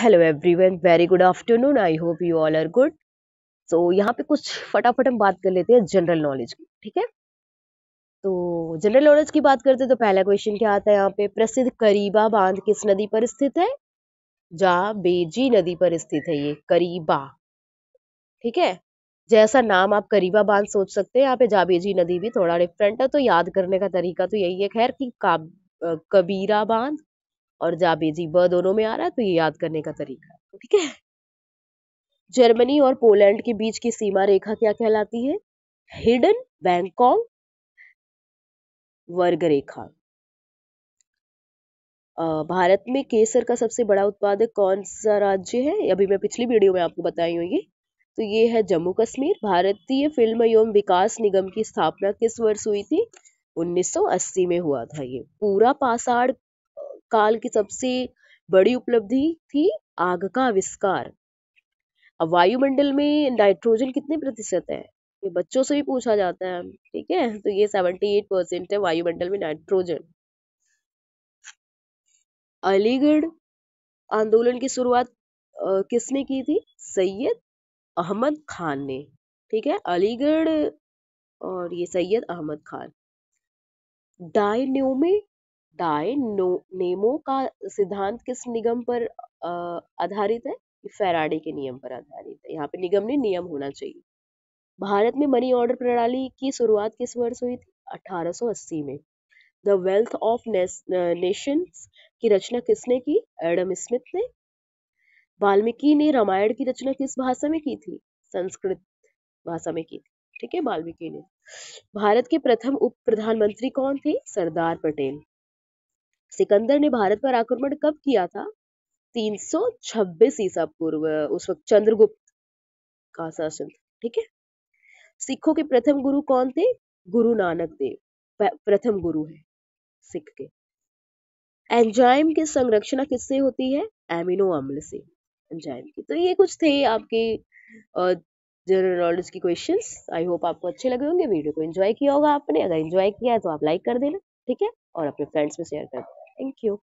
Hello everyone very good afternoon I hope you all are good so यहाँ पे कुछ फटाफट हम बात कर लेते हैं जनरल नॉलेज की ठीक है तो जनरल नॉलेज की बात करते हैं तो पहला क्वेश्चन क्या आता है यहाँ पे प्रसिद्ध करीबा बांध किस नदी पर स्थित है जा बेजी नदी पर स्थित है ये करीबा ठीक है जैसा नाम आप करीबा बांध सोच सकते हैं यहाँ पे जाबेजी नदी भी थोड़ा डिफरेंट है तो याद करने का तरीका तो यही है खैर कि कबीरा बांध और जाबेजी ब दोनों में आ रहा है तो ये याद करने का तरीका है ठीक है जर्मनी और पोलैंड के बीच की सीमा रेखा क्या कहलाती है हिडन बैंकॉक वर्ग रेखा भारत में केसर का सबसे बड़ा उत्पादक कौन सा राज्य है अभी मैं पिछली वीडियो में आपको बताई ये तो ये है जम्मू कश्मीर भारतीय फिल्म एवं विकास निगम की स्थापना किस वर्ष हुई थी 1980 में हुआ था ये पूरा पासाड़ काल की सबसे बड़ी उपलब्धि थी आग का आविष्कार अब वायुमंडल में नाइट्रोजन कितने प्रतिशत है ये बच्चों से भी पूछा जाता है ठीक है तो ये सेवेंटी एट परसेंट है वायुमंडल में नाइट्रोजन अलीगढ़ आंदोलन की शुरुआत किसने की थी सैयद अहमद खान ने ठीक है अलीगढ़ और ये सैयद अहमद खान डायन्योमे दाएं नो नेमो का सिद्धांत किस निगम पर आधारित है ये फैराडे के नियम पर आधारित है यहाँ पे निगम ने नियम होना चाहिए भारत में मनी ऑर्डर प्रणाली की शुरुआत किस वर्ष हुई थी 1880 में द वेल्थ ऑफ नेशंस की रचना किसने की एडम स्मिथ ने वाल्मीकि ने रामायण की रचना किस भाषा में की थी संस्कृत भाषा में की थी ठीक है वाल्मीकि ने भारत के प्रथम उप प्रधानमंत्री कौन थे सरदार पटेल सिकंदर ने भारत पर आक्रमण कब किया था 326 ईसा पूर्व उस वक्त चंद्रगुप्त का शासन ठीक है सिखों के प्रथम गुरु कौन थे गुरु नानक देव प्रथम गुरु है सिख के एंजाइम की संरक्षण किससे होती है एमिनो अम्ल से एंजाइम की तो ये कुछ थे आपके जनरल नॉलेज की क्वेश्चंस आई होप आपको अच्छे लगे होंगे वीडियो को एंजॉय किया होगा आपने अगर एंजॉय किया है तो आप लाइक कर देना ठीक है और अपने फ्रेंड्स में शेयर कर देना Thank you.